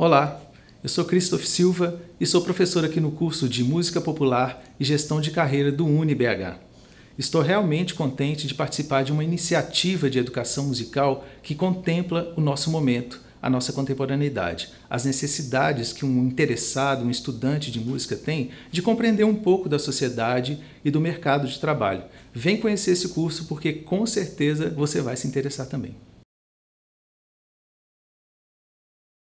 Olá, eu sou Christoph Silva e sou professor aqui no curso de Música Popular e Gestão de Carreira do UniBH. Estou realmente contente de participar de uma iniciativa de educação musical que contempla o nosso momento, a nossa contemporaneidade, as necessidades que um interessado, um estudante de música tem de compreender um pouco da sociedade e do mercado de trabalho. Vem conhecer esse curso porque com certeza você vai se interessar também.